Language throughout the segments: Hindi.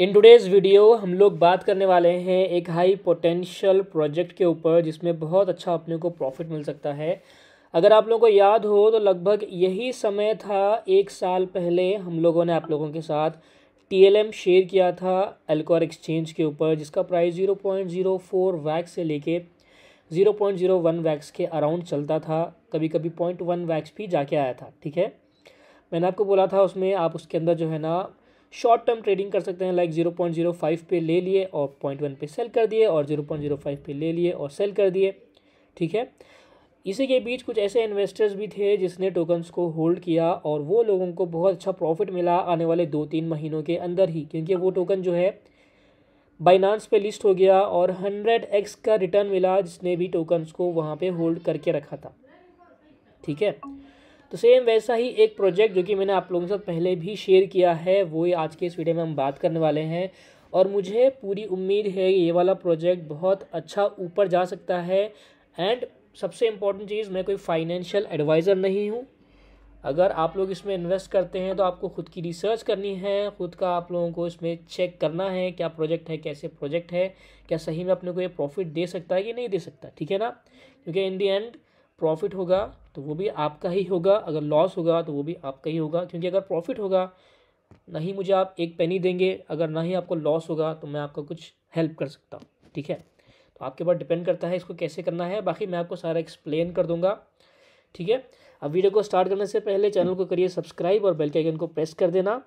इन टूडेज़ वीडियो हम लोग बात करने वाले हैं एक हाई पोटेंशियल प्रोजेक्ट के ऊपर जिसमें बहुत अच्छा अपने को प्रॉफिट मिल सकता है अगर आप लोगों को याद हो तो लगभग यही समय था एक साल पहले हम लोगों ने आप लोगों के साथ टीएलएम शेयर किया था एल्कोर एक्सचेंज के ऊपर जिसका price zero point zero four वैक्स से लेके ज़ीरो पॉइंट जीरो वन वैक्स के अराउंड चलता था कभी कभी पॉइंट वन वैक्स भी जाके आया था ठीक है मैंने आपको बोला था उसमें आप उसके अंदर जो है ना शॉर्ट टर्म ट्रेडिंग कर सकते हैं like zero point zero five पे ले लिए और पॉइंट वन पे सेल कर दिए और जीरो पॉइंट जीरो फाइव पे ले लिए और सेल कर दिए ठीक है इसी के बीच कुछ ऐसे इन्वेस्टर्स भी थे जिसने टोकन्स को होल्ड किया और वो लोगों को बहुत अच्छा प्रॉफिट मिला आने वाले दो तीन महीनों के अंदर ही क्योंकि वो टोकन जो है बाइनांस पे लिस्ट हो गया और हंड्रेड एक्स का रिटर्न मिला जिसने भी टोकन्स को वहाँ पे होल्ड करके रखा था ठीक है तो सेम वैसा ही एक प्रोजेक्ट जो कि मैंने आप लोगों के साथ पहले भी शेयर किया है वो आज के इस वीडियो में हम बात करने वाले हैं और मुझे पूरी उम्मीद है ये वाला प्रोजेक्ट बहुत अच्छा ऊपर जा सकता है एंड सबसे इम्पॉर्टेंट चीज़ मैं कोई फाइनेंशियल एडवाइज़र नहीं हूँ अगर आप लोग इसमें इन्वेस्ट करते हैं तो आपको खुद की रिसर्च करनी है खुद का आप लोगों को इसमें चेक करना है क्या प्रोजेक्ट है कैसे प्रोजेक्ट है क्या सही में अपने को ये प्रॉफिट दे सकता है कि नहीं दे सकता ठीक है ना क्योंकि इन दी एंड प्रॉफिट होगा तो वो भी आपका ही होगा अगर लॉस होगा तो वो भी आपका ही होगा क्योंकि अगर प्रॉफिट होगा ना ही मुझे आप एक पेनी देंगे अगर ना ही आपको लॉस होगा तो मैं आपका कुछ हेल्प कर सकता हूँ ठीक है तो आपके पास डिपेंड करता है इसको कैसे करना है बाकी मैं आपको सारा एक्सप्लेन कर दूंगा ठीक है अब वीडियो को स्टार्ट करने से पहले चैनल को करिए सब्सक्राइब और बेल के आइकन को प्रेस कर देना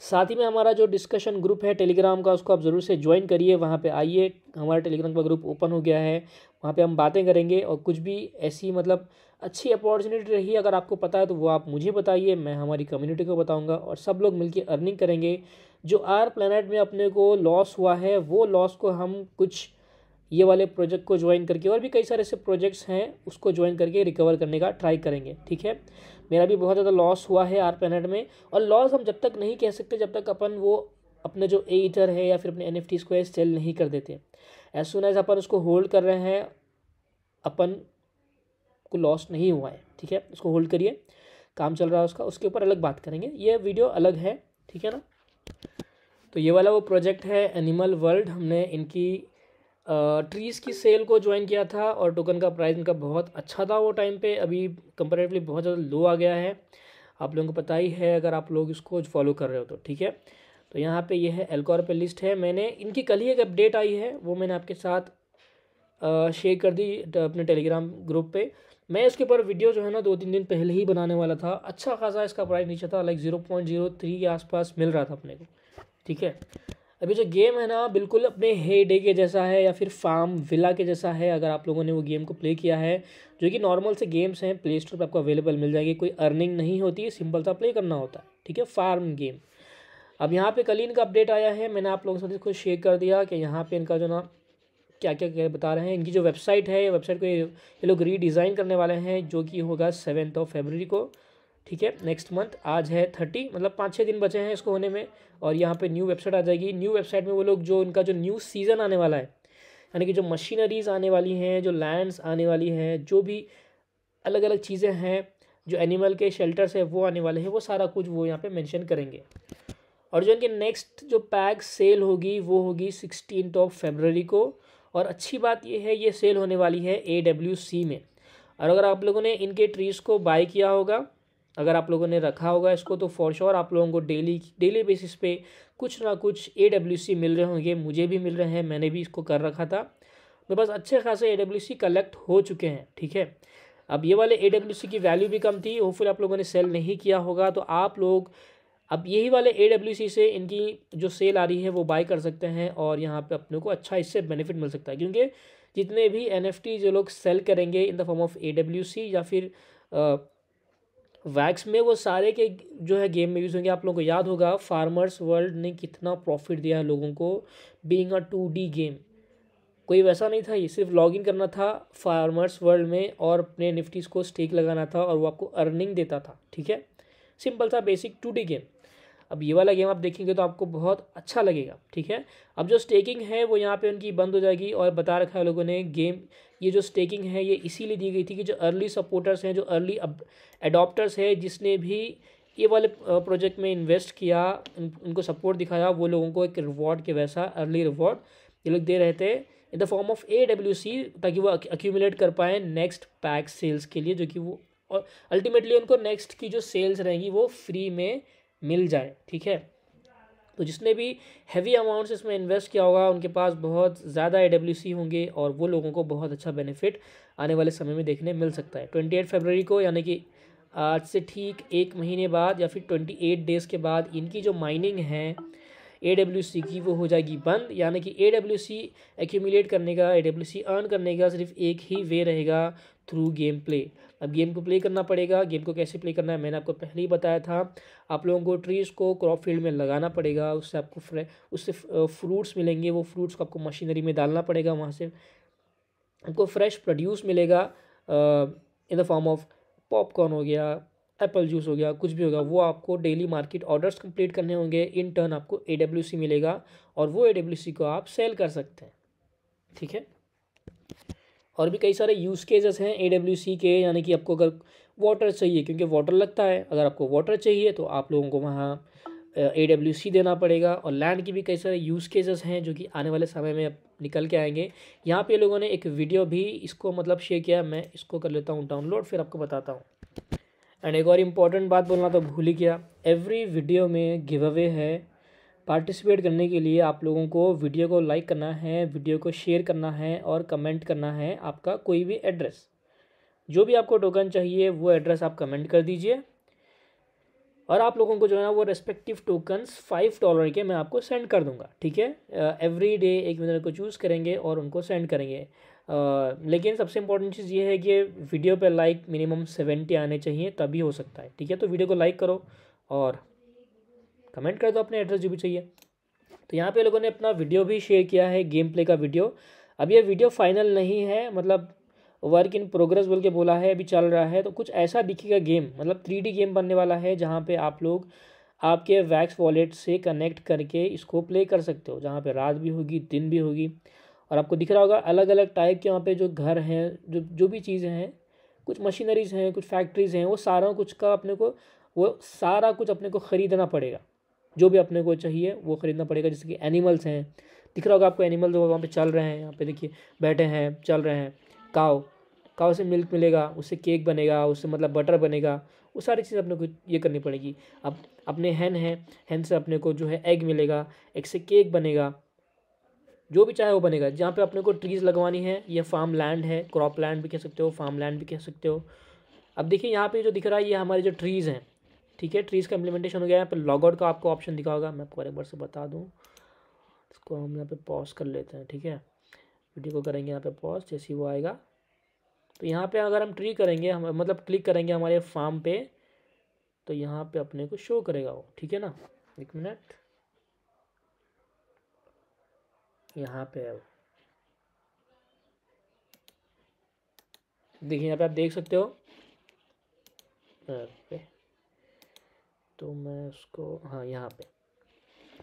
साथ ही में हमारा जो डिस्कशन ग्रुप है टेलीग्राम का उसको आप ज़रूर से ज्वाइन करिए वहाँ पे आइए हमारा टेलीग्राम का ग्रुप ओपन हो गया है वहाँ पे हम बातें करेंगे और कुछ भी ऐसी मतलब अच्छी अपॉर्चुनिटी रही अगर आपको पता है तो वो आप मुझे बताइए मैं हमारी कम्युनिटी को बताऊँगा और सब लोग मिलकर अर्निंग करेंगे जो आर प्लानट में अपने को लॉस हुआ है वो लॉस को हम कुछ ये वाले प्रोजेक्ट को ज्वाइन करके और भी कई सारे ऐसे प्रोजेक्ट्स हैं उसको ज्वाइन करके रिकवर करने का ट्राई करेंगे ठीक है मेरा भी बहुत ज़्यादा लॉस हुआ है आर पैनेट में और लॉस हम जब तक नहीं कह सकते जब तक अपन वो अपने जो एटर है या फिर अपने एन एफ को सेल नहीं कर देते एज सुन एज अपन उसको होल्ड कर रहे हैं अपन को लॉस नहीं हुआ है ठीक है उसको होल्ड करिए काम चल रहा है उसका उसके ऊपर अलग बात करेंगे ये वीडियो अलग है ठीक है ना तो ये वाला वो प्रोजेक्ट है एनिमल वर्ल्ड हमने इनकी ट्रीज़ की सेल को ज्वाइन किया था और टोकन का प्राइस इनका बहुत अच्छा था वो टाइम पे अभी कंपेरेटिवली बहुत ज़्यादा लो आ गया है आप लोगों को पता ही है अगर आप लोग इसको फॉलो कर रहे हो तो ठीक है तो यहाँ पे ये है एल्कोर पे लिस्ट है मैंने इनकी कल ही एक अपडेट आई है वो मैंने आपके साथ शेयर कर दी अपने टेलीग्राम ग्रुप पर मैं इसके ऊपर वीडियो जो है ना दो तीन दिन पहले ही बनाने वाला था अच्छा खासा इसका प्राइस नीचे था like zero point zero three के आसपास मिल रहा था अपने को ठीक है अभी जो गेम है ना बिल्कुल अपने हे डे के जैसा है या फिर फार्म विला के जैसा है अगर आप लोगों ने वो गेम को प्ले किया है जो कि नॉर्मल से गेम्स हैं प्ले स्टोर पर आपको अवेलेबल मिल जाएंगे कोई अर्निंग नहीं होती है सिंपल सा प्ले करना होता है ठीक है फार्म गेम अब यहाँ पे कलीन इनका अपडेट आया है मैंने आप लोगों से इसको शेयर कर दिया कि यहाँ पर इनका जो ना क्या क्या क्या बता रहे हैं इनकी जो वेबसाइट है ये वेबसाइट को ये लोग रीडिज़ाइन करने वाले हैं जो कि होगा सेवन्थ ऑफ फेबररी को ठीक है नेक्स्ट मंथ आज है थर्टी मतलब पाँच छः दिन बचे हैं इसको होने में और यहाँ पे न्यू वेबसाइट आ जाएगी न्यू वेबसाइट में वो लोग जो उनका जो न्यू सीज़न आने वाला है यानी कि जो मशीनरीज़ आने वाली हैं जो लैंड्स आने वाली हैं जो भी अलग अलग चीज़ें हैं जो एनिमल के शेल्टर्स हैं वो आने वाले हैं वो सारा कुछ वो यहाँ पर मैंशन करेंगे और जो इनके नेक्स्ट जो पैक सेल होगी वो होगी सिक्सटीन ऑफ फेबररी को और अच्छी बात ये है ये सेल होने वाली है ए में और अगर आप लोगों ने इनके ट्रीज़ को बाय किया होगा अगर आप लोगों ने रखा होगा इसको तो फॉर श्योर आप लोगों को डेली डेली बेसिस पे कुछ ना कुछ ए मिल रहे होंगे मुझे भी मिल रहे हैं मैंने भी इसको कर रखा था मेरे तो पास अच्छे खासे ए कलेक्ट हो चुके हैं ठीक है अब ये वाले ए की वैल्यू भी कम थी होपफुल आप लोगों ने सेल नहीं किया होगा तो आप लोग अब यही वाले ए से इनकी जो सेल आ रही है वो बाई कर सकते हैं और यहाँ पर अपने को अच्छा इससे बेनिफिट मिल सकता है क्योंकि जितने भी एन जो लोग सेल करेंगे in the form of a या फिर वैक्स में वो सारे के जो है गेम में यूज़ होंगे आप लोगों को याद होगा फार्मर्स वर्ल्ड ने कितना प्रॉफिट दिया है लोगों को being a two D game कोई वैसा नहीं था ये सिर्फ लॉगिन करना था फार्मर्स वर्ल्ड में और अपने निफ्टीज़ को स्टेक लगाना था और वो आपको अर्निंग देता था ठीक है सिंपल सा बेसिक टू डी गेम अब ये वाला गेम आप देखेंगे तो आपको बहुत अच्छा लगेगा ठीक है अब जो स्टेकिंग है वो यहाँ पे उनकी बंद हो जाएगी और बता रखा है लोगों ने गेम ये जो स्टेकिंग है ये इसीलिए दी गई थी कि जो अर्ली सपोर्टर्स हैं जो अर्ली एडोप्टर्स है जिसने भी ये वाले प्रोजेक्ट में इन्वेस्ट किया उनको सपोर्ट दिखाया वो लोगों को एक रिवॉर्ड के वैसा अर्ली रिवॉर्ड ये लोग दे रहे थे in the form of A W C ताकि वो अक्यूमुलेट कर पाए नेक्स्ट पैक सेल्स के लिए जो कि वो और अल्टीमेटली उनको नेक्स्ट की जो सेल्स रहेंगी वो फ्री में मिल जाए ठीक है तो जिसने भी हैवी अमाउंट्स इसमें इन्वेस्ट किया होगा उनके पास बहुत ज़्यादा ए होंगे और वो लोगों को बहुत अच्छा बेनिफिट आने वाले समय में देखने मिल सकता है ट्वेंटी एट फेबररी को यानी कि आज से ठीक एक महीने बाद या फिर ट्वेंटी एट डेज़ के बाद इनकी जो माइनिंग है ए डब्ल्यू सी की वो हो जाएगी बंद यानी कि ए डब्ल्यू सी करने का ए डब्ल्यू सी अर्न करने का सिर्फ एक ही वे रहेगा थ्रू गेम प्ले अब गेम को प्ले करना पड़ेगा गेम को कैसे प्ले करना है मैंने आपको पहले ही बताया था आप लोगों को ट्रीज़ को क्रॉप फील्ड में लगाना पड़ेगा उससे आपको फ्रे उससे फ्रूट्स मिलेंगे वो फ्रूट्स को आपको मशीनरी में डालना पड़ेगा वहाँ से आपको फ्रेश प्रोड्यूस मिलेगा in the form of popcorn हो गया एप्पल जूस हो गया कुछ भी होगा वो आपको डेली मार्केट ऑर्डर्स कंप्लीट करने होंगे इन टर्न आपको ए मिलेगा और वो ए को आप सेल कर सकते हैं ठीक है और भी कई सारे यूज़ केसेस हैं ए के यानी कि आपको अगर वाटर चाहिए क्योंकि वाटर लगता है अगर आपको वाटर चाहिए तो आप लोगों को वहाँ ए डब्ल्यू सी देना पड़ेगा और लैंड की भी कई सारे यूज़ केसेस हैं जो कि आने वाले समय में निकल के आएंगे यहाँ पे लोगों ने एक वीडियो भी इसको मतलब शेयर किया मैं इसको कर लेता हूँ डाउनलोड फिर आपको बताता हूँ एंड एक और इम्पॉर्टेंट बात बोलना तो भूल ही गया एवरी वीडियो में गिव अवे है पार्टिसिपेट करने के लिए आप लोगों को वीडियो को लाइक करना है वीडियो को शेयर करना है और कमेंट करना है आपका कोई भी एड्रेस जो भी आपको टोकन चाहिए वो एड्रेस आप कमेंट कर दीजिए और आप लोगों को जो है ना वो रेस्पेक्टिव टोकन्स फाइव डॉलर के मैं आपको सेंड कर दूंगा ठीक है एवरी डे एक विनर को चूज़ करेंगे और उनको सेंड करेंगे uh, लेकिन सबसे इंपॉर्टेंट चीज़ ये है कि वीडियो पे लाइक मिनिमम सेवेंटी आने चाहिए तभी हो सकता है ठीक है तो वीडियो को लाइक करो और कमेंट कर दो अपने एड्रेस जो भी चाहिए तो यहाँ पे लोगों ने अपना वीडियो भी शेयर किया है गेम प्ले का वीडियो अब ये वीडियो फाइनल नहीं है मतलब वर्क इन प्रोग्रेस बोल के बोला है अभी चल रहा है तो कुछ ऐसा दिखेगा गेम मतलब थ्री गेम बनने वाला है जहाँ पर आप लोग आपके वैक्स वॉलेट से कनेक्ट करके इसको प्ले कर सकते हो जहाँ पर रात भी होगी दिन भी होगी और आपको दिख रहा होगा अलग अलग टाइप के वहाँ पे जो घर हैं जो जो भी चीज़ें हैं कुछ मशीनरीज हैं कुछ फैक्ट्रीज़ हैं वो सारा कुछ का अपने को वो सारा कुछ अपने को ख़रीदना पड़ेगा जो भी अपने को चाहिए वो ख़रीदना पड़ेगा जैसे कि एनिमल्स हैं दिख रहा होगा आपको एनिमल्स होगा वहाँ पे चल रहे हैं यहाँ पे देखिए बैठे हैं चल रहे हैं काव काव से मिल्क मिलेगा उससे केक बनेगा उससे मतलब बटर बनेगा वो सारी चीज़ अपने को ये करनी पड़ेगी अब अपने हैन हैं हैन से अपने को जो है एग मिलेगा एग से केक बनेगा जो भी चाहे वो बनेगा जहाँ पे अपने को ट्रीज़ लगवानी है या फार्म लैंड है क्रॉप लैंड भी कह सकते हो फार्म लैंड भी कह सकते हो अब देखिए यहाँ पे जो दिख रहा है ये हमारे जो ट्रीज़ हैं ठीक है ट्रीज़ का इम्प्लीमेंटेशन हो गया यहाँ पर लॉगआउट का आपको ऑप्शन दिखा होगा मैं आपको एक बार से बता दूँ इसको हम यहाँ पे पॉज कर लेते हैं ठीक है वीडियो को करेंगे यहाँ पे पॉज जैसे वो आएगा तो यहाँ पे अगर हम ट्री करेंगे हम मतलब क्लिक करेंगे हमारे फार्म पे तो यहाँ पे अपने को शो करेगा वो ठीक है ना एक मिनट यहाँ पे है देखिए यहाँ पे आप देख सकते हो पे तो मैं उसको हाँ यहाँ पे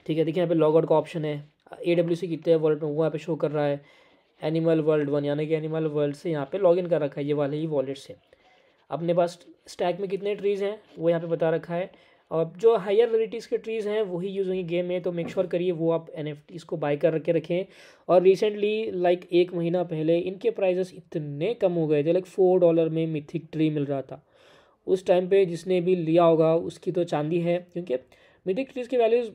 ठीक है देखिए यहाँ पे लॉग आउट का ऑप्शन है ए डब्ल्यू सी कितने वॉलेट में वो यहाँ पे शो कर रहा है एनिमल वर्ल्ड वन यानी कि एनिमल वर्ल्ड से यहाँ पे लॉगिन कर रखा है ये वाले ही वॉलेट से अपने पास स्टैक में कितने ट्रीज़ हैं वो यहाँ पे बता रखा है और जो हायर वेराइटीज़ के ट्रीज़ हैं वही यूज़ होंगे गेम में तो मेक श्योर करिए वो आप एन एफ को बाई कर रखे रखें और रिसेंटली लाइक एक महीना पहले इनके प्राइजेस इतने कम हो गए थे लाइक फोर डॉलर में मिथिक ट्री मिल रहा था उस टाइम पे जिसने भी लिया होगा उसकी तो चांदी है क्योंकि मिथिक ट्रीज़ की वैल्यूज़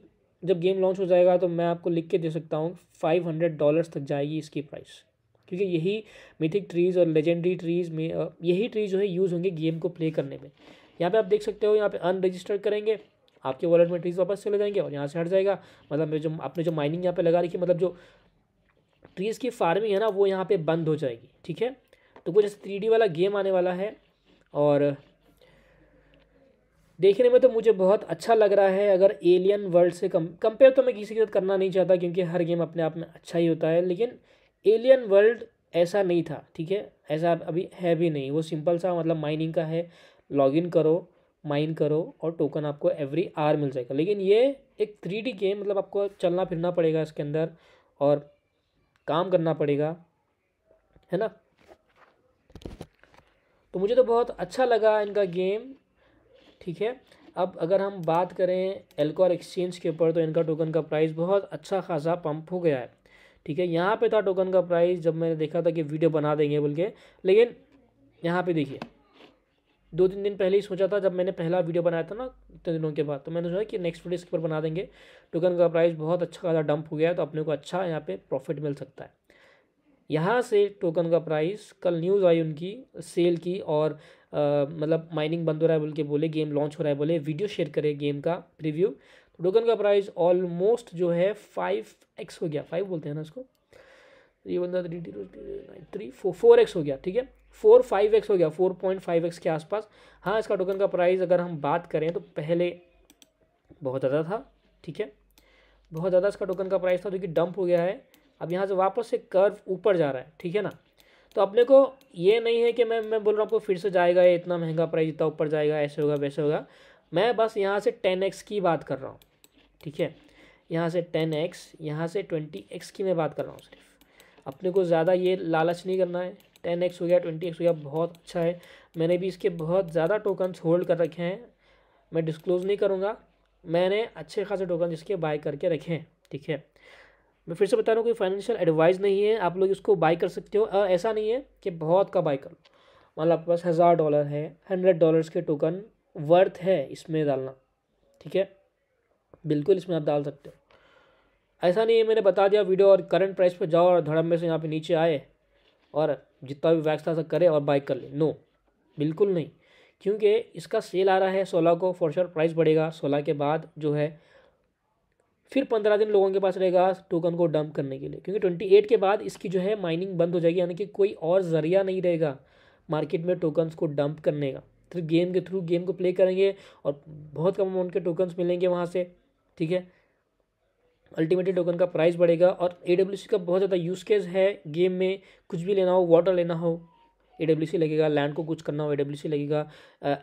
जब गेम लॉन्च हो जाएगा तो मैं आपको लिख के दे सकता हूँ फाइव हंड्रेड डॉलर्स तक जाएगी इसकी प्राइस क्योंकि यही मिथिक ट्रीज़ और लेजेंडरी ट्रीज़ में यही ट्रीज़ जो है यूज़ होंगे गेम को प्ले करने में यहाँ पे आप देख सकते हो यहाँ पे अनरजिस्टर करेंगे आपके वॉलेट में ट्रीज़ वापस चले जाएंगे और यहाँ से हट जाएगा मतलब जो आपने जो माइनिंग यहाँ पे लगा रखी मतलब जो ट्रीज़ की फार्मिंग है ना वो यहाँ पे बंद हो जाएगी ठीक है तो कुछ ऐसे थ्री वाला गेम आने वाला है और देखने में तो मुझे बहुत अच्छा लग रहा है अगर एलियन वर्ल्ड से कम कंपेयर तो मैं किसी के साथ करना नहीं चाहता क्योंकि हर गेम अपने आप में अच्छा ही होता है लेकिन एलियन वर्ल्ड ऐसा नहीं था ठीक है ऐसा अभी है भी नहीं वो सिंपल सा मतलब माइनिंग का है लॉगिन करो माइन करो और टोकन आपको एवरी आर मिल जाएगा लेकिन ये एक थ्री डी गेम मतलब आपको चलना फिरना पड़ेगा इसके अंदर और काम करना पड़ेगा है ना तो मुझे तो बहुत अच्छा लगा इनका गेम ठीक है अब अगर हम बात करें एल्कोर एक्सचेंज के ऊपर तो इनका टोकन का प्राइस बहुत अच्छा खासा पंप हो गया है ठीक है यहाँ पे था टोकन का प्राइस जब मैंने देखा था कि वीडियो बना देंगे बोल के लेकिन यहाँ पे देखिए दो तीन दिन पहले ही सोचा था जब मैंने पहला वीडियो बनाया था ना इतने दिनों के बाद तो मैंने सोचा कि नेक्स्ट वीडियो इसके ऊपर बना देंगे टोकन का प्राइस बहुत अच्छा खासा डंप हो गया है तो अपने को अच्छा यहाँ पर प्रॉफिट मिल सकता है यहाँ से टोकन का प्राइस कल न्यूज़ आई उनकी सेल की और आ, मतलब माइनिंग बंद हो रहा है बोल के बोले गेम लॉन्च हो रहा है बोले वीडियो शेयर करें गेम का प्रीव्यू तो टोकन का प्राइस ऑलमोस्ट जो है फाइव एक्स हो गया फाइव बोलते हैं ना उसको ये बंदा three T three four four X हो गया ठीक है फोर फाइव एक्स हो गया फोर पॉइंट फाइव एक्स के आसपास हाँ इसका टोकन का प्राइस अगर हम बात करें तो पहले बहुत ज़्यादा था ठीक है बहुत ज़्यादा इसका टोकन का प्राइस था जो कि डंप हो गया है अब यहाँ से वापस से कर्व ऊपर जा रहा है ठीक है ना तो अपने को ये नहीं है कि मैं मैं बोल रहा हूँ आपको फिर से जाएगा ये इतना महंगा प्राइस इतना ऊपर जाएगा ऐसे होगा वैसे होगा मैं बस यहाँ से टेन एक्स की बात कर रहा हूँ ठीक है यहाँ से टेन एक्स यहाँ से ट्वेंटी एक्स की मैं बात कर रहा हूँ सिर्फ अपने को ज़्यादा ये लालच नहीं करना है टेन एक्स हो गया ट्वेंटी एक्स हो गया बहुत अच्छा है मैंने भी इसके बहुत ज़्यादा टोकन्स होल्ड कर रखे हैं मैं डिस्क्लोज़ नहीं करूँगा मैंने अच्छे खासे टोकन इसके बाय करके रखे हैं ठीक है मैं फिर से बता रहा हूँ कोई फाइनेंशियल एडवाइस नहीं है आप लोग इसको बाई कर सकते हो ऐसा नहीं है कि बहुत का बाई कर लो मान लो आपके पास हज़ार डॉलर है हंड्रेड डॉलर्स के टोकन वर्थ है इसमें डालना ठीक है बिल्कुल इसमें आप डाल सकते हो ऐसा नहीं है मैंने बता दिया वीडियो और करंट प्राइस पर जाओ और धड़म में से यहाँ पे नीचे आए और जितना भी वैक्स था सब करे और बाइक कर ले नो बिल्कुल नहीं क्योंकि इसका सेल आ रहा है सोलह को फॉर श्योर प्राइस बढ़ेगा सोलह के बाद जो है फिर पंद्रह दिन लोगों के पास रहेगा टोकन को डंप करने के लिए क्योंकि ट्वेंटी एट के बाद इसकी जो है माइनिंग बंद हो जाएगी यानी कि कोई और ज़रिया नहीं रहेगा मार्केट में टोकन्स को डंप करने का फिर गेम के थ्रू गेम को प्ले करेंगे और बहुत कम अमाउंट के टोकन्स मिलेंगे वहाँ से ठीक है अल्टीमेटली टोकन का प्राइस बढ़ेगा और ए का बहुत ज़्यादा यूज केस है गेम में कुछ भी लेना हो वाटर लेना हो ए लगेगा लैंड को कुछ करना हो ए लगेगा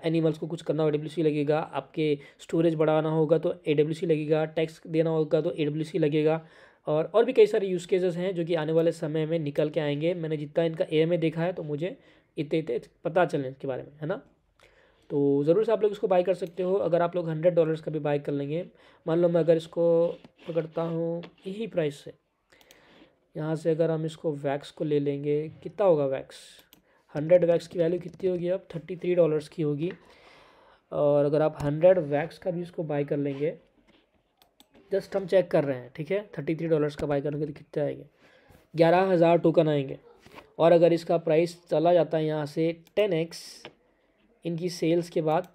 एनिमल्स को कुछ करना हो ए लगेगा आपके स्टोरेज बढ़ाना होगा तो ए लगेगा टैक्स देना होगा तो ए लगेगा और और भी कई सारे यूज़ केसेस हैं जो कि आने वाले समय में निकल के आएंगे मैंने जितना इनका ए में देखा है तो मुझे इतने इतने पता चले इसके बारे में है ना तो ज़रूर से आप लोग इसको बाई कर सकते हो अगर आप लोग हंड्रेड डॉलर्स का भी बाई कर लेंगे मान लो मैं अगर इसको पकड़ता हूँ यही प्राइस से यहाँ से अगर हम इसको वैक्स को ले लेंगे कितना होगा वैक्स हंड्रेड वैक्स की वैल्यू कितनी होगी अब थर्टी थ्री डॉलर्स की होगी और अगर आप हंड्रेड वैक्स का भी इसको बाय कर लेंगे जस्ट हम चेक कर रहे हैं ठीक है थर्टी थ्री डॉलर्स का बाय करेंगे तो कितने आएंगे ग्यारह हज़ार टोकन आएंगे और अगर इसका प्राइस चला जाता है यहाँ से टेन एक्स इनकी सेल्स के बाद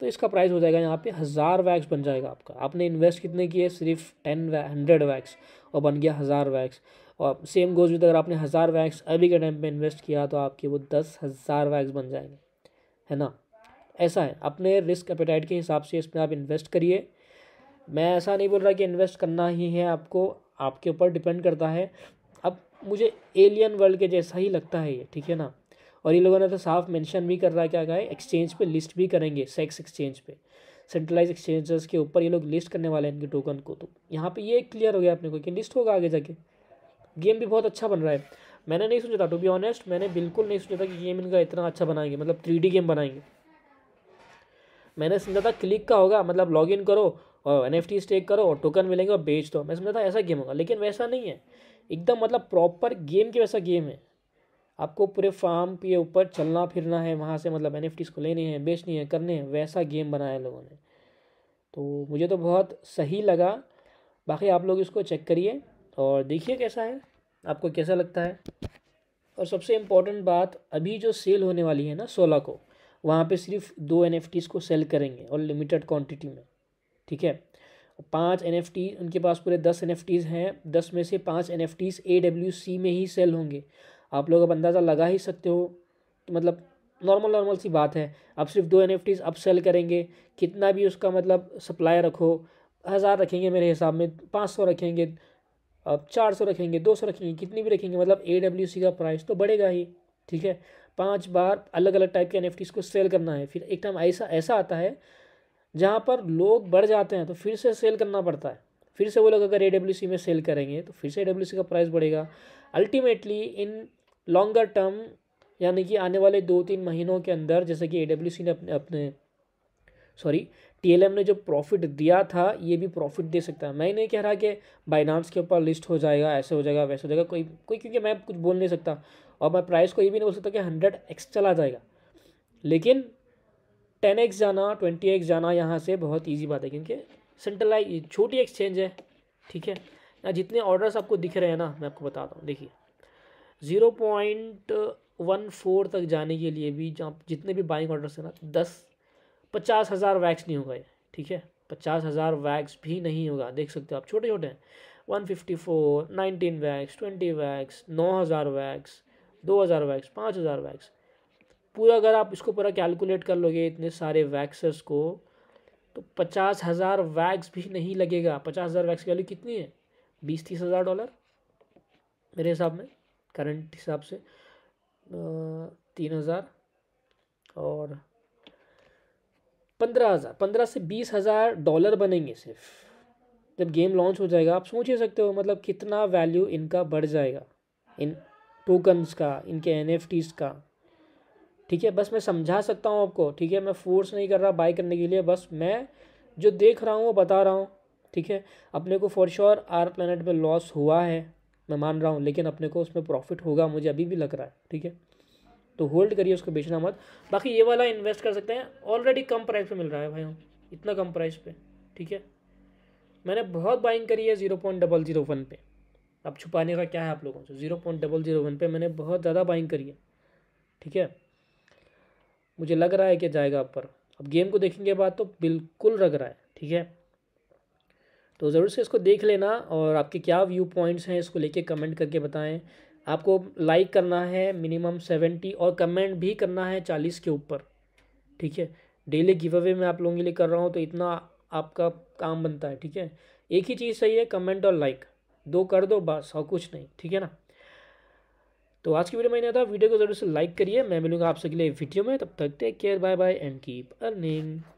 तो इसका प्राइस हो जाएगा यहाँ पे हज़ार वैक्स बन जाएगा आपका आपने इन्वेस्ट कितने किए सिर्फ टेन हंड्रेड वैक्स और बन गया हज़ार वैक्स और सेम गोज विद अगर आपने हज़ार वैक्स अभी के टाइम पे इन्वेस्ट किया तो आपके वो दस हज़ार वैक्स बन जाएंगे है ना ऐसा है अपने रिस्क अपेटाइट के हिसाब से इसमें आप इन्वेस्ट करिए मैं ऐसा नहीं बोल रहा कि इन्वेस्ट करना ही है आपको आपके ऊपर डिपेंड करता है अब मुझे एलियन वर्ल्ड के जैसा ही लगता है ये ठीक है ना और ये लोगों ने तो साफ मेंशन भी कर रहा है क्या है एक्सचेंज पे लिस्ट भी करेंगे सेक्स एक्सचेंज पे सेंट्रलाइज एक्सचेंजेस के ऊपर ये लोग लिस्ट करने वाले हैं इनके टोकन को तो यहाँ पे ये क्लियर हो गया अपने को कि लिस्ट होगा आगे जाके गेम भी बहुत अच्छा बन रहा है मैंने नहीं सोचा था टू बी ऑनेस्ट मैंने बिल्कुल नहीं सोचा था कि गेम इनका इतना अच्छा बनाएंगे मतलब थ्री गेम बनाएंगे मैंने समझा था क्लिक का होगा मतलब लॉग इन करो और एन एफ करो और टोकन मिलेंगे और बेच दो मैं समझा था ऐसा गेम होगा लेकिन वैसा नहीं है एकदम मतलब प्रॉपर गेम के वैसा गेम है आपको पूरे फार्म के ऊपर चलना फिरना है वहाँ से मतलब एन एफ टीज़ को लेनी है बेचनी है करने हैं वैसा गेम बनाया लोगों ने तो मुझे तो बहुत सही लगा बाकी आप लोग इसको चेक करिए और देखिए कैसा है आपको कैसा लगता है और सबसे इम्पॉर्टेंट बात अभी जो सेल होने वाली है ना सोलह को वहाँ पे सिर्फ दो एन को सेल करेंगे और लिमिटेड क्वांटिटी में ठीक है पांच एन उनके पास पूरे दस एन हैं दस में से पांच एन एफ में ही सेल होंगे आप लोग अब अंदाज़ा लगा ही सकते हो कि तो मतलब नॉर्मल नॉर्मल सी बात है अब सिर्फ दो एन एफ टीज़ अब सेल करेंगे कितना भी उसका मतलब सप्लाई रखो हज़ार रखेंगे मेरे हिसाब में पाँच सौ रखेंगे अब चार सौ रखेंगे दो सौ रखेंगे कितनी भी रखेंगे मतलब ए डब्ल्यू सी का प्राइस तो बढ़ेगा ही ठीक है पांच बार अलग अलग टाइप के एन को सेल करना है फिर एक टाइम ऐसा ऐसा आता है जहाँ पर लोग बढ़ जाते हैं तो फिर से सेल करना पड़ता है फिर से वो लोग अगर ए में सेल करेंगे तो फिर से ए का प्राइस बढ़ेगा अल्टीमेटली इन लॉन्गर टर्म यानी कि आने वाले दो तीन महीनों के अंदर जैसे कि ए ने अपने अपने सॉरी टीएलएम ने जो प्रॉफिट दिया था ये भी प्रॉफिट दे सकता है मैं नहीं कह रहा कि बाइनांस के ऊपर लिस्ट हो जाएगा ऐसे हो जाएगा वैसे हो जाएगा कोई कोई क्योंकि मैं कुछ बोल नहीं सकता और मैं प्राइस को ये भी नहीं बोल सकता कि हंड्रेड एक्स चला जाएगा लेकिन टेन एक्स जाना ट्वेंटी एक्स जाना यहाँ से बहुत ईजी बात है क्योंकि सेंट्रलाइज छोटी एक्सचेंज है ठीक है ना जितने ऑर्डर्स आपको दिख रहे हैं ना मैं आपको बताता हूँ देखिए ज़ीरो पॉइंट वन फोर तक जाने के लिए भी जहाँ जितने भी बाइंग ऑर्डर्स हैं ना दस पचास हज़ार वैक्स नहीं होगा ये ठीक है पचास हज़ार वैक्स भी नहीं होगा देख सकते हो आप छोटे छोटे हैं one fifty four nineteen x twenty x नौ हज़ार वैक्स दो हज़ार वैक्स पाँच हज़ार वैक्स पूरा अगर आप इसको पूरा कैलकुलेट कर लोगे इतने सारे वैक्सर्स को तो पचास हज़ार वैक्स भी नहीं लगेगा पचास हज़ार वैक्स की वैल्यू कितनी है बीस तीस हज़ार डॉलर मेरे हिसाब में करंट हिसाब से तीन हज़ार और पंद्रह हज़ार पंद्रह से बीस हज़ार डॉलर बनेंगे सिर्फ जब गेम लॉन्च हो जाएगा आप सोच ही सकते हो मतलब कितना वैल्यू इनका बढ़ जाएगा इन टोकन्स का इनके एन का ठीक है बस मैं समझा सकता हूँ आपको ठीक है मैं फोर्स नहीं कर रहा बाय करने के लिए बस मैं जो देख रहा हूँ वो बता रहा हूँ ठीक है अपने को फॉर श्योर आर प्लानट में लॉस हुआ है मैं मान रहा हूँ लेकिन अपने को उसमें प्रॉफिट होगा मुझे अभी भी लग रहा है ठीक है तो होल्ड करिए उसको बेचना मत बाकी ये वाला इन्वेस्ट कर सकते हैं ऑलरेडी कम प्राइस पे मिल रहा है भाई इतना कम प्राइस पे ठीक है मैंने बहुत बाइंग करी है zero point double zero one पे अब छुपाने का क्या है आप लोगों से zero point double zero one पे मैंने बहुत ज़्यादा बाइंग करी है ठीक है मुझे लग रहा है कि जाएगा अब पर अब गेम को देखेंगे बाद तो बिल्कुल लग रहा है ठीक है तो ज़रूर से इसको देख लेना और आपके क्या व्यू पॉइंट्स हैं इसको लेके कमेंट करके बताएं आपको लाइक करना है मिनिमम सेवेंटी और कमेंट भी करना है चालीस के ऊपर ठीक है डेली गिव अवे मैं आप लोगों के लिए कर रहा हूँ तो इतना आपका काम बनता है ठीक है एक ही चीज़ सही है कमेंट और लाइक दो कर दो बस और कुछ नहीं ठीक है ना तो आज की वीडियो मैंने था वीडियो को जरूर से लाइक करिए मैं मिलूंगा आप के लिए वीडियो में तब तक take care bye bye and keep earning